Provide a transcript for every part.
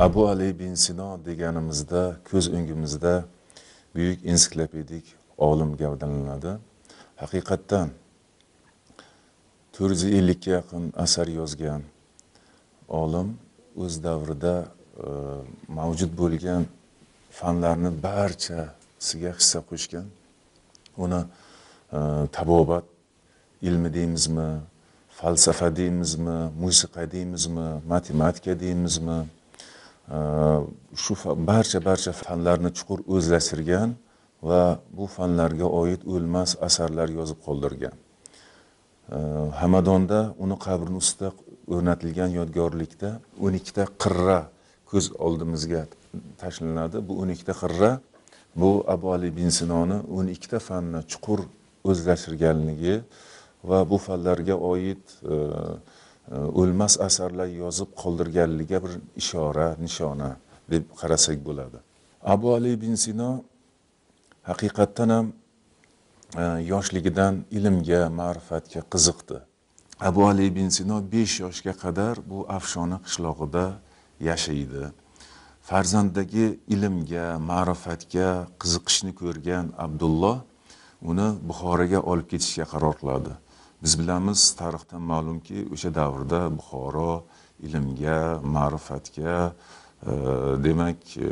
abu ali bin sino deganimizda ko'z o'ngimizda buyuk ensiklopedik olim gavdalanadi haqiqatdan to'rt yuz ellikka yaqin asar yozgan olim o'z davrida e, mavjud bo'lgan fanlarni barchasiga hissa qo'shgan uni e, tabobat ilmi deymizmi falsafa deymizmi musiqa deymizmi matematika deymizmi shu barcha barcha fanlarni chuqur o'zlashtirgan va bu fanlarga oid o'lmas asarlar yozib qoldirgan hamadonda uni qabrini ustida o'rnatilgan yodgorlikda o'n ikkita qirra ko'z oldimizga tashlanadi bu o'n ikkita qirra bu abu ali bin sinoni o'n ikkita fanni chuqur o'zlashtirganligi va bu fanlarga oid e, o'lmas asarlar yozib qoldirganligiga bir ishora nishona deb qarasak bo'ladi abu ali ibn sino haqiqatdan ham e, yoshligidan ilmga ma'rifatga qiziqdi abu ali ibn sino besh yoshga qadar bu afshona qishlog'ida yashaydi farzanddagi ilmga ma'rifatga qiziqishni ko'rgan abdulloh uni buxoroga olib ketishga qaror qiladi biz bilamiz tarixdan ma'lumki o'sha davrda buxoro ilmga ma'rifatga e, demak e,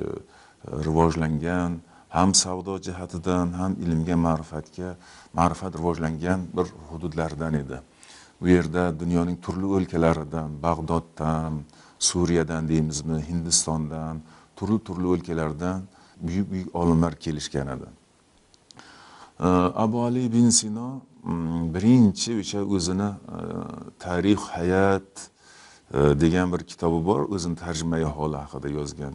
rivojlangan ham savdo jihatidan ham ilmga ma'rifatga ma'rifat rivojlangan bir hududlardan edi u yerda dunyoning turli o'lkalaridan bag'doddan suriyadan deymizmi hindistondan turli turli o'lkalardan buyuk buyuk olimlar kelishgan edi e, abu ali bin sino birinchi o'sha o'zini e, tarix hayot e, degan bir kitobi bor o'zini tarjimai holi haqida yozgan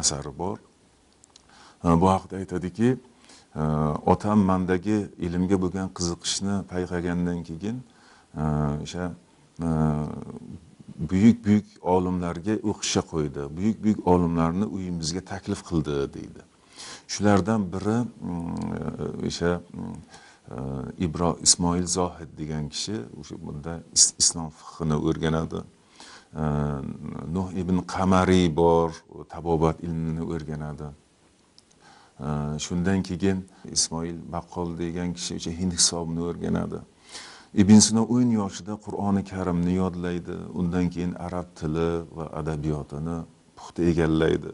asari bor e, bu haqida aytadiki otam mandagi ilmga bo'lgan qiziqishni payqagandan keyin o'sha buyuk buyuk olimlarga o'qishga qo'ydi buyuk buyuk olimlarni uyimizga taklif qildi deydi shulardan biri mm, o'sha mm, ibro ismoil zohid degan kishi o'sha bunda islom fiqhini o'rganadi nuh ibn qamariy bor tabobat ilmini o'rganadi shundan keyin ismoil baqqol degan kishi o'sha hind hisobini o'rganadi ibn sino o'n yoshida qur'oni karimni yodlaydi undan keyin arab tili va adabiyotini puxta egallaydi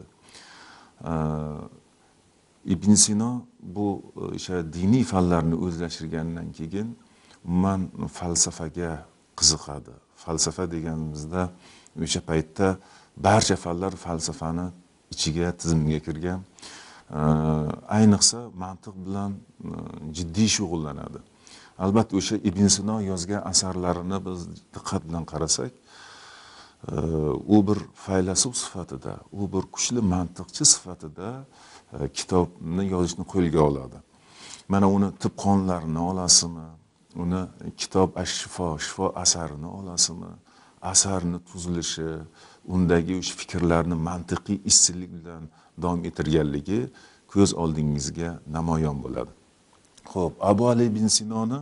ibn sino bu e, o'sha diniy fanlarni o'zlashtirgandan keyin umuman falsafaga qiziqadi falsafa deganimizda o'sha paytda barcha fanlar falsafani ichiga tizimga kirgan e, ayniqsa mantiq bilan e, jiddiy shug'ullanadi albatta o'sha ibn sino yozgan asarlarini biz diqqat bilan qarasak u bir faylasuf sifatida u bir kuchli mantiqchi sifatida E, kitobni yozishni qo'lga oladi mana uni tib qonlarini olasizmi uni kitob ashifo shifo asarini olasizmi asarni tuzilishi undagi o'sha fikrlarni mantiqiy izchillik bilan davom ettirganligi ko'z oldingizga namoyon bo'ladi ho'p abu ali ibn sinoni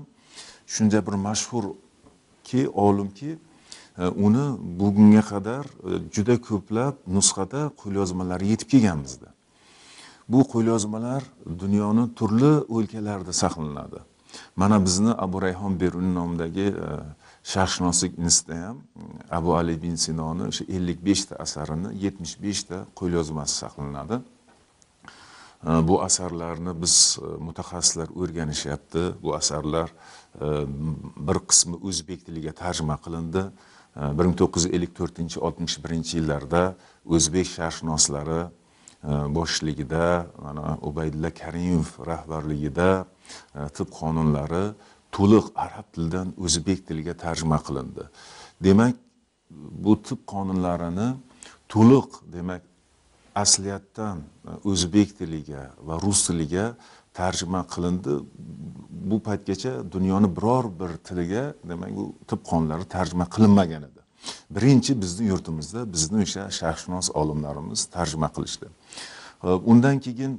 shunday bir mashhurki olimki e, uni bugunga qadar e, juda ko'plab nusxada qo'lyozmalari yetib kelgan bizda bu qo'lyozmalar dunyoni turli o'lkalarida saqlanadi mana bizni abu rayhon beruniy nomidagi e, sharqshunoslik institutida ham e, abu ali bin sinoni o'sha ellik beshta asarini yetmish beshta qo'lyozmasi saqlanadi e, bu asarlarni biz mutaxassislar o'rganishyapti bu asarlar bir qismi o'zbek tiliga tarjima qilindi bir ming to'qqiz yuz ellik to'rtinchi oltmish birinchi yillarda o'zbek sharqshunoslari E, boshchiligida mana ubaydulla karimov rahbarligida e, tib qonunlari to'liq arab tilidan o'zbek tiliga tarjima qilindi demak bu tib qonunlarini to'liq demak asliyatdan e, o'zbek tiliga va rus tiliga tarjima qilindi bu paytgacha dunyoni biror bir tiliga demak bu tib qonunlari tarjima qilinmagan edi birinchi bizni yurtimizda bizni o'sha sharqshunos olimlarimiz tarjima qilishdi undan keyin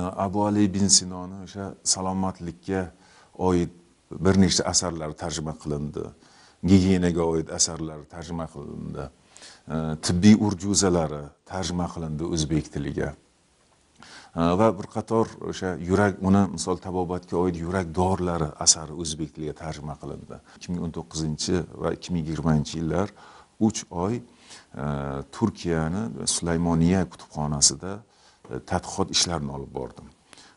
e, abu ali bin sinoni o'sha salomatlikka oid bir nechta asarlari tarjima qilindi gigiyenaga oid asarlar tarjima qilindi e, tibbiy urjuzalari tarjima qilindi o'zbek tiliga va bir qator o'sha yurak uni misol tabobatga oid yurak dorilari asari o'zbek tiliga tarjima qilindi ikki ming o'n to'qqizinchi va ikki ming yigirmanchi yillar uch oy turkiyani sulaymoniya kutubxonasida tadqiqot ishlarini olib bordim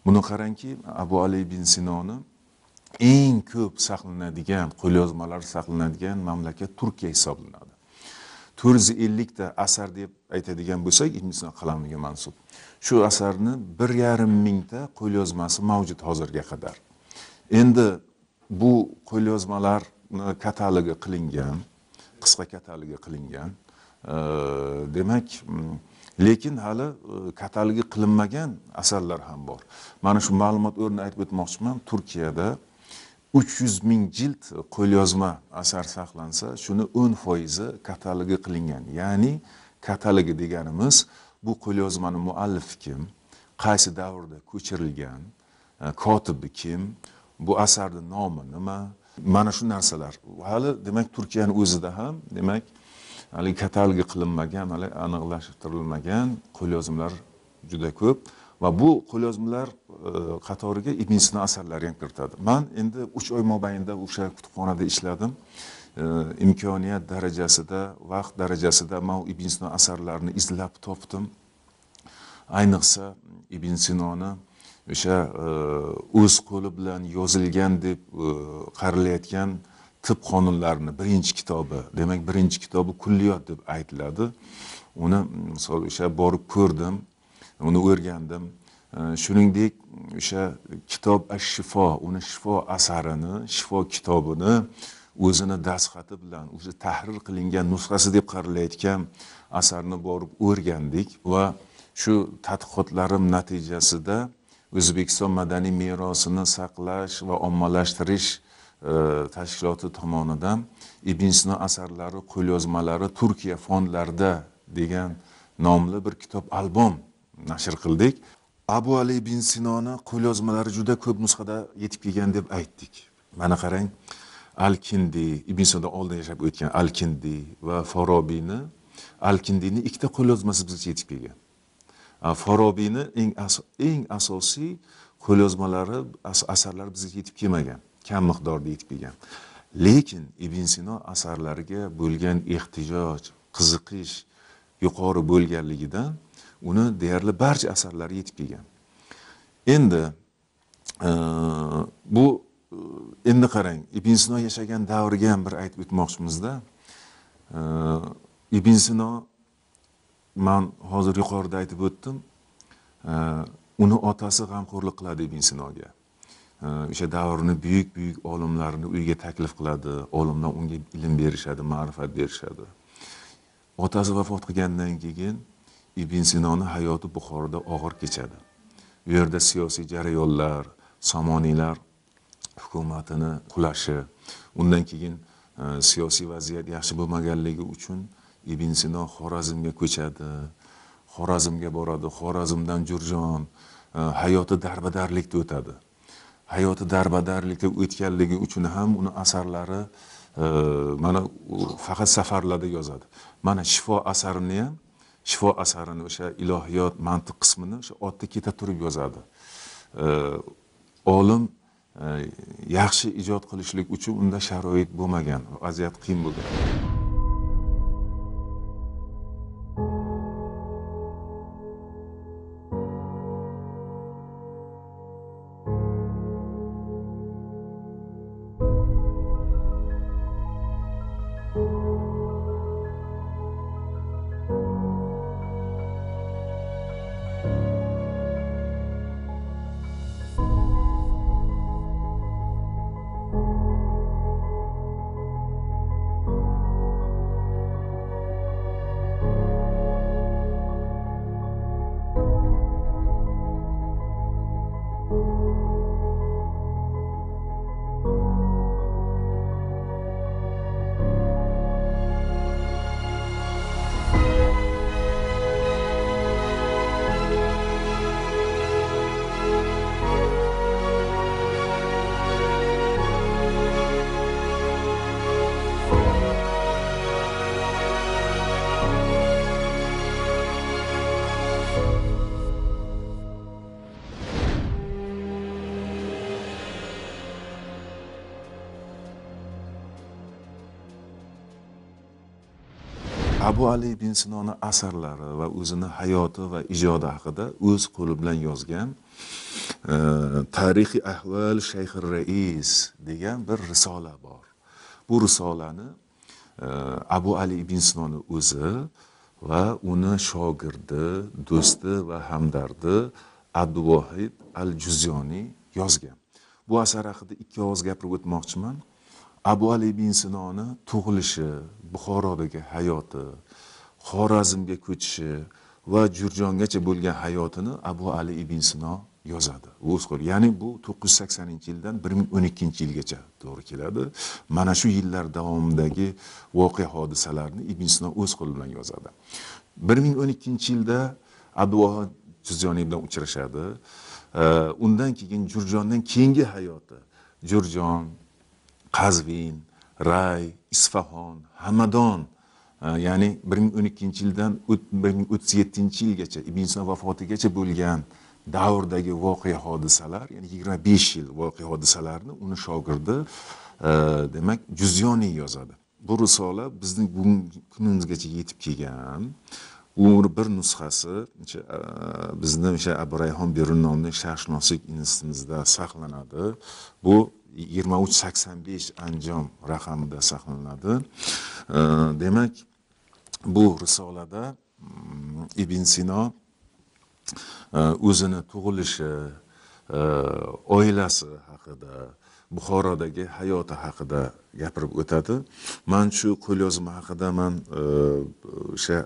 buni qarangki abu ali ibn sinoni eng ko'p saqlanadigan qo'lyozmalar saqlanadigan mamlakat turkiya hisoblanadi to'rt yuz ellikta asar deb aytadigan bo'lsak ibn sino qalamiga mansub shu asarni bir yarim mingta qo'lyozmasi mavjud hozirga qadar endi bu qo'lyozmalarni katalogi qilingan qisqa katalogi qilingan e, demak lekin hali e, katalogi qilinmagan asarlar ham bor mana shu ma'lumot o'rnida aytib o'tmoqchiman turkiyada uch yuz ming jild qo'lyozma asar saqlansa shuni o'n foizi katalogi qilingan ya'ni katalogi deganimiz bu qo'lyozmani muallifi kim qaysi davrda ko'chirilgan kotibi kim bu asarni nomi nima mana shu narsalar hali demak turkiyani o'zida ham demak haligi katalogi qilinmagan hali aniqlashtirilmagan qo'lyozmalar juda ko'p va bu qo'lyozmalar e, qatoriga ibn sino asarlari ham kiritadi man endi uch oy mobaynida o'sha kutubxonada ishladim e, imkoniyat darajasida vaqt darajasida man ibn sino asarlarini izlab topdim ayniqsa ibn sinoni o'sha e, o'z qo'li bilan yozilgan deb qaralayotgan tib qonunlarini birinchi kitobi demak birinchi kitobi kulliyot deb aytiladi uni misol o'sha borib ko'rdim uni o'rgandim shuningdek o'sha kitob ash shifo uni shifo asarini shifo kitobini o'zini dastxati bilan o'zi tahrir qilingan nusxasi deb qaralayotgan asarni borib o'rgandik va shu tadqiqotlarim natijasida o'zbekiston madaniy merosini saqlash va ommalashtirish e, tashkiloti tomonidan ibn sino asarlari qo'lyozmalari turkiya fondlarida degan nomli bir kitob albom nashr qildik abu ali bin sinoni qo'lyozmalari juda ko'p nusxada yetib kelgan deb aytdik mana qarang al kindi ibn sinodan oldin yashab o'tgan al kindi va forobiyni al kindini ikkita qo'lyozmasi bizgacha yetib kelgan forobiyni eng eng asosiy qo'lyozmalari asarlari bizga yetib kelmagan kam miqdorda yetib kelgan lekin ibn sino asarlariga bo'lgan ehtiyoj qiziqish yuqori bo'lganligidan uni deyarli barcha asarlari yetib kelgan endi e, bu e, endi qarang ibn sino yashagan davrga ham bir aytib o'tmoqchimizda e, ibn sino man hozir yuqorida aytib o'tdim uni otasi g'amxo'rlik qiladi ibn sinoga o'sha davrni buyuk buyuk olimlarini uyiga taklif qiladi olimlar unga ilm berishadi ma'rifat berishadi otasi vafot qilgandan keyin ibn sinoni hayoti buxoroda og'ir kechadi u yerda siyosiy jarayonlar somoniylar hukumatini qulashi undan keyin e, siyosiy vaziyat yaxshi bo'lmaganligi uchun ibn sino xorazmga ko'chadi xorazmga boradi xorazmdan jurjon e, hayoti darbadarlikda o'tadi hayoti darbadarlikda o'tganligi uchun ham uni asarlari e, mana faqat safarlarda yozadi mana shifo asarini ham shifo asarini o'sha ilohiyot mantiq qismini o'sha otda keta turib yozadi olim e, yaxshi ijod qilishlik uchun unda sharoit bo'lmagan vaziyat qiyin bo'lgan abu ali ibn sinoni asarlari va o'zini hayoti va ijodi haqida o'z qo'li bilan yozgan e, tarixi ahval shayxi rais degan bir risola bor bu risolani e, abu ali ibn sinoni o'zi va uni shogirdi do'sti va hamdardi abduvohid al juzyoniy yozgan bu asar haqida ikki og'iz gapirib o'tmoqchiman abu ali ibn sinoni tug'ilishi buxorodagi hayoti xorazmga ko'chishi va jurjongacha bo'lgan hayotini abu ali ibn sino yozadi qo'li ya'ni bu to'qqiz yuz saksoninchi yildan bir ming o'n ikkinchi yilgacha to'g'ri keladi mana shu yillar davomidagi voqea hodisalarni ibn sino o'z qo'li bilan yozadi bir ming o'n ikkinchi yilda abu juzjoniy bilan uchrashadi undan keyin jurjondan keyingi hayoti jurjon qazvin ray isfahon hamadon e, ya'ni bir ming o'n ikkinchi yildan bir ming o'ttiz yettinchi yilgacha ibn inson vafotigacha bo'lgan davrdagi voqea hodisalar ya'ni yigirma besh yil voqea hodisalarni uni shogirdi e, demak juz'yoniy yozadi bu risola bizning bugungi kunimizgacha yetib kelgan u bir nusxasi e, bizni o'sha abu rayhon berun nomli sharqshunoslik institutimizda saqlanadi bu yigirma uch sakson besh anjom raqamida saqlanadi demak bu risolada mm, ibn sino e, o'zini tug'ilishi e, oilasi haqida buxorodagi hayoti haqida gapirib o'tadi man shu qo'lyozma haqida man e, o'sha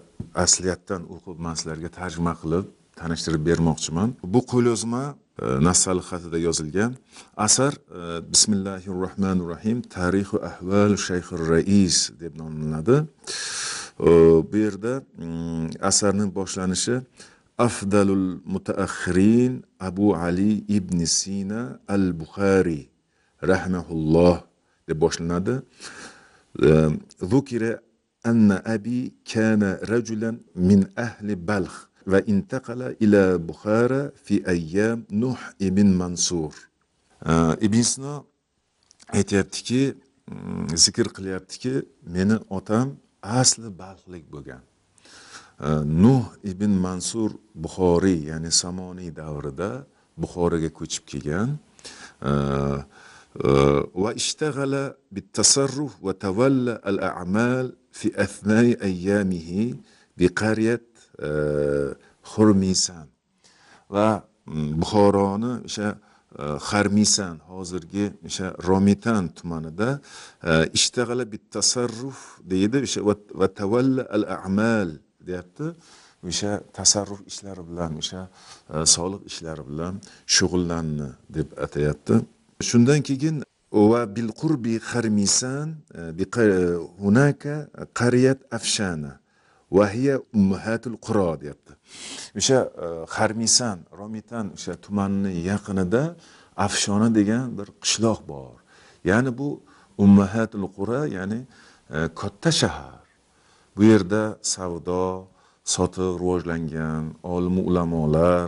asliyatdan o'qib man sizlarga tarjima qilib tanishtirib bermoqchiman bu qo'lyozma nasal э, xatida yozilgan asar bismillahi rohmanir rohim tarixu ahval shayxi rais deb nomlanadi bu yerda asarning boshlanishi afdalul mutaaxirin abu ali ibn sina al buxariy rahmahulloh deb boshlanadi zukira anna abi kana rajulan min ahli balx va intaqala ila buxara fi ayyam nuh ibn mansur ibn sino aytyaptiki mm, zikr qilyaptiki meni otam asli balxlik bo'lgan nuh ibn mansur buxoriy ya'ni samoniy davrida buxoroga ko'chib kelgan e, va ishtag'ala tasarruh va tavalla al amal fi athnai ayyamihi qaryat xurmiysan va buxoroni o'sha xarmiysan hozirgi o'sha romitan tumanida ishtag'ala bit tasarruf deydi o'sha va tavalla al amal deyapti o'sha tasarruf ishlari bilan o'sha soliq ishlari bilan shug'ullandi deb atayapti shundan keyin va bil qurbi harmisan hunaka qaryat afshana vahiya ummahatul quro deyapti o'sha harmisan e, romitan o'sha tumanini yaqinida afshona degan bir qishloq bor ya'ni bu ummahatul qura ya'ni e, katta shahar bu yerda savdo sotiq rivojlangan olim ulamolar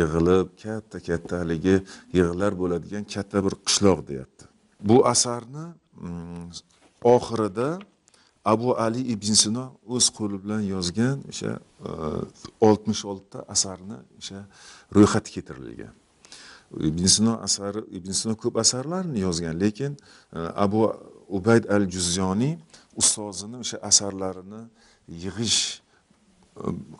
yig'ilib katta katta haligi yig'inlar bo'ladigan katta bir qishloq deyapti bu asarni mm, oxirida abu ali ibn sino o'z qo'li bilan yozgan o'sha e, oltmish oltita asarni o'sha ro'yxati keltirilgan ibn sino asari ibn sino ko'p asarlarni yozgan lekin e, abu ubayd al juzyoniy ustozini o'sha asarlarini yig'ish e,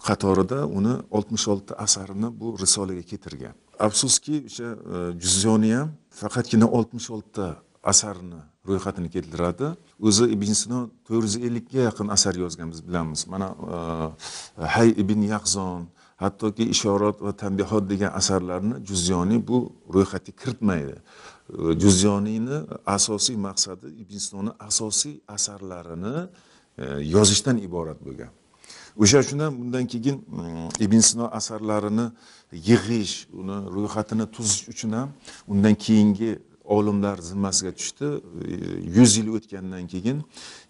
qatorida uni oltmish oltita asarini bu risolaga keltirgan afsuski o'sha juzyoniy ham faqatgina oltmish oltita asarni ro'yxatini keltiradi o'zi ibn sino to'rt yuz ellikka yaqin asar yozgan biz bilamiz mana e, hay ibn yahzon hattoki ishorat va tanbihot degan asarlarni juzyoniy bu ro'yxatga kiritmaydi e, juzyoniyni asosiy maqsadi ibn sinoni asosiy asarlarini e, yozishdan iborat bo'lgan o'sha uchun ham bundan keyin mm, ibn sino asarlarini yig'ish uni ro'yxatini tuzish uchun ham undan keyingi olimlar zimmasiga tushdi e, yuz yil o'tgandan keyin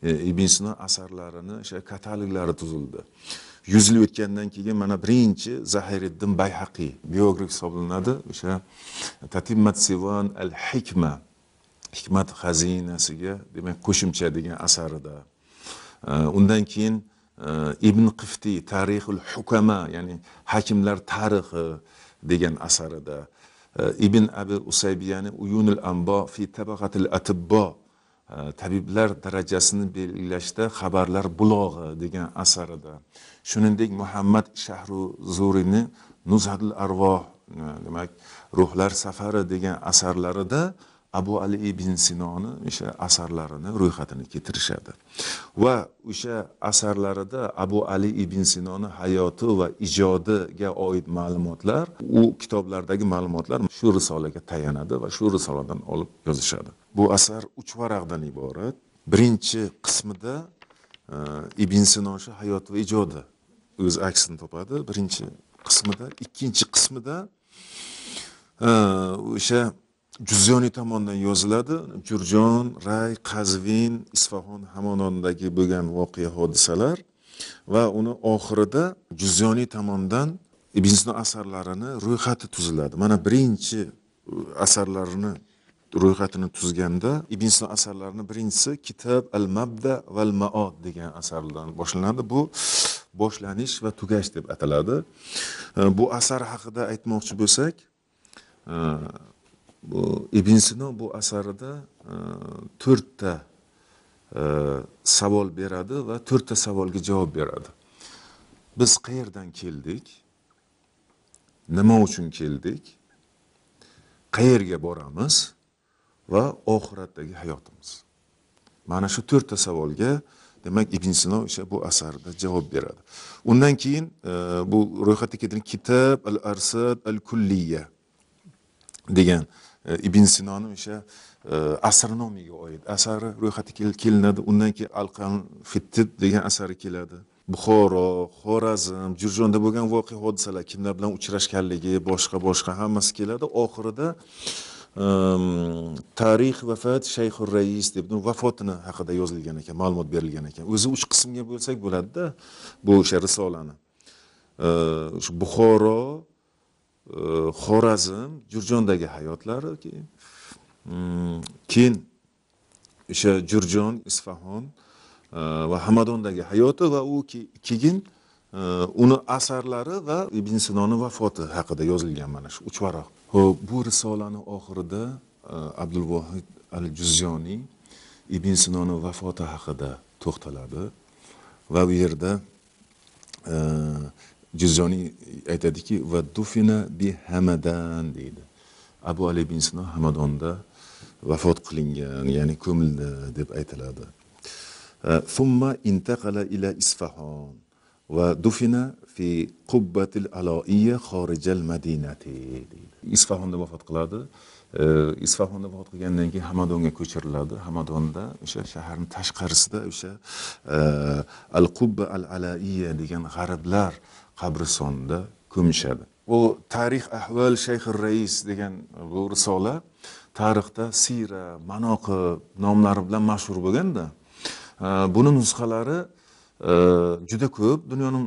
e, ibn sino asarlarini o'sha kataloglari tuzildi yuz yil o'tgandan keyin mana birinchi zahiriddin bayhaqiy biograf hisoblanadi o'sha tatimmat sivon al hikma hikmat xazinasiga demak qo'shimcha degan asarida e, undan keyin ibn qiftiy tarixul hukama ya'ni hakimlar tarixi degan asarida ibn abi usaybiyani uyunil ambo fi tabaqatil atibbo tabiblar darajasini belgilashda xabarlar bulog'i degan asarida shuningdek muhammad shahru zuriyni nuzadil arvoh demak ruhlar safari degan asarlarida de, abu ali ibn sinoni o'sha asarlarini ro'yxatini keltirishadi va o'sha asarlarida abu ali ibn sinoni hayoti va ijodiga oid ma'lumotlar u kitoblardagi ma'lumotlar shu risolaga tayanadi va shu risoladan olib yozishadi bu asar uch varaqdan iborat birinchi qismida e, ibn sinosha hayoti va ijodi o'z aksini topadi birinchi qismida ikkinchi qismida e, o'sha juzyoniy tomondan yoziladi jurjon ray qazvin isfahon hamononidagi bo'lgan voqea hodisalar va uni oxirida juzyoniy tomondan ibn sino asarlarini ro'yxati tuziladi mana birinchi uh, asarlarini ro'yxatini tuzganda ibn sino asarlarini birinchisi kitob al mabda val maod degan asardan boshlanadi bu boshlanish va tugash deb ataladi uh, bu asar haqida aytmoqchi bo'lsak uh, bu ibn sino bu asarida e, to'rtta e, savol beradi va to'rtta savolga javob beradi biz qayerdan keldik nima uchun keldik qayerga boramiz va oxiratdagi hayotimiz mana shu to'rtta savolga demak ibn sino o'sha bu asarda javob beradi undan keyin e, bu ro'yxatda keltirilgan kitob al arsad al kulliya degan ibn sinoni o'sha e, astronomiyaga oid asari ro'yxati kelinadi undan keyin alqan fittid degan asari keladi buxoro xorazm jurjonda bo'lgan voqea hodisalar kimlar bilan uchrashganligi boshqa boshqa hammasi keladi oxirida ehm, tarix vafat shayxur rais deb vafotini haqida yozilgan ekan ma'lumot berilgan ekan o'zi uch qismga bo'lsak bo'ladida bu o'sha risolani shu buxoro xorazm jurjondagi hayotlari keyin mm, keyin o'sha jurjon isfahon e, va hamadondagi hayoti va u keyin e, uni asarlari va ibn sinoni vafoti haqida yozilgan mana shu uch varaq ho'p bu risolani oxirida e, abdulvohid al juzyoniy ibn sinoni vafoti haqida to'xtaladi va u yerda jizzoniy aytadiki va dufina bi hamadan deydi abu ali ibn sino hamadonda vafot qilingan ya'ni ko'mildi deb aytiladi summa intaqala ila isfahon va dufina fi qubbatil aloiya xorijal madinati deydi isfahonda vafot qiladi isfahonda vafot qilgandan keyin hamadonga ko'chiriladi hamadonda o'sha shaharni tashqarisida o'sha al qubba al alaiya degan g'ariblar qabristonda ko'mishadi bu tarix ahval shayxi rais degan bu risola tarixda siyra manoqib nomlari bilan mashhur bo'lganda e, buni nusxalari e, juda ko'p dunyoni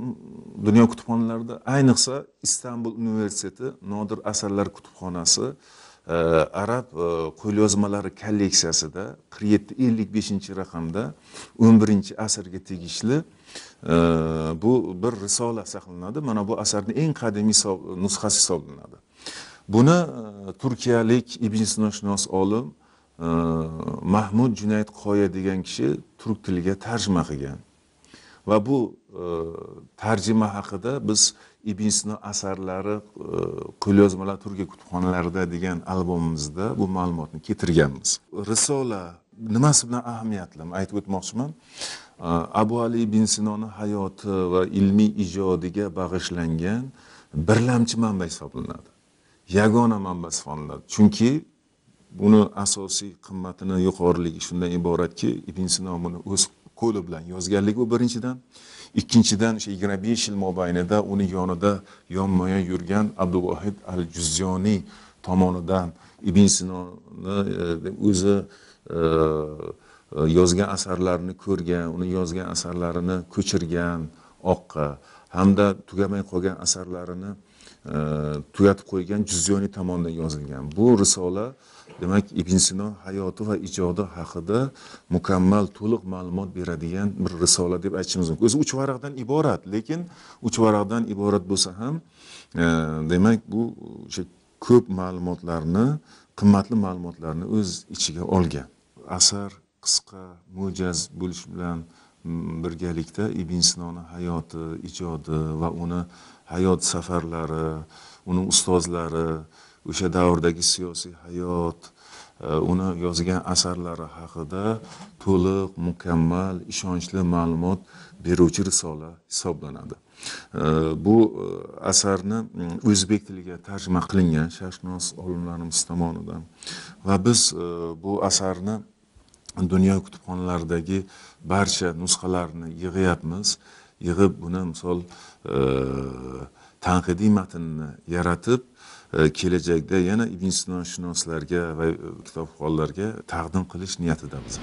dunyo kutubxonalarida ayniqsa istanbul universiteti nodir asarlar kutubxonasi Э, arab qo'lyozmalari э, kolleksiyasida qirq yetti ellik beshinchi raqamda o'n birinchi asrga tegishli e, bu bir risola saqlanadi mana bu asarni eng qadimiy nusxasi hisoblanadi buni e, turkiyalik ibn sinoshunos olim e, mahmud junayd qoya degan kishi turk tiliga tarjima qilgan va bu e, tarjima haqida biz ibn sino asarlari e, qo'lyozmalar turkiy kutubxonalarida degan albomimizda bu ma'lumotni keltirganmiz risola nimasi bilan ahamiyatli aytib o'tmoqchiman e, abu ali ibn sinoni hayoti va ilmiy ijodiga bag'ishlangan birlamchi manba hisoblanadi yagona manba hisoblanadi chunki buni asosiy qimmatini yuqoriligi shundan iboratki ibn sino buni o'z qo'li bilan yozganlik bu birinchidan ikkinchidan o'sha yigirma besh yil mobaynida uni yonida yonma yon yurgan abduvohid al juzyoniy tomonidan ibn sinoni e, o'zi e, yozgan asarlarini ko'rgan uni yozgan asarlarini ko'chirgan oqqa hamda tugamay qolgan asarlarini e, tugatib qo'ygan juzyoniy tomonidan yozilgan bu risola demak ibn sino hayoti va ijodi haqida mukammal to'liq ma'lumot beradigan bir risola deb aytishimiz mumkin o'zi uch varaqdan iborat lekin uch varaqdan iborat bo'lsa ham e, demak bu o'sha ko'p ma'lumotlarni qimmatli ma'lumotlarni o'z ichiga olgan asar qisqa mo'jaz bo'lishi bilan birgalikda ibn sinoni hayoti ijodi va uni hayot safarlari uni ustozlari o'sha davrdagi siyosiy hayot e, uni yozgan asarlari haqida to'liq mukammal ishonchli ma'lumot beruvchi risola hisoblanadi e, bu e, asarni mm, o'zbek tiliga tarjima qilingan sharqshunos olimlarimiz tomonidan va biz bu asarni dunyo kutubxonalaridagi barcha nusxalarini yig'yapmiz yig'ib buni misol tanqidiy matnni yaratib E, kelajakda yana ibn sino shunoslarga va e, kitobxonlarga taqdim qilish niyatidamiz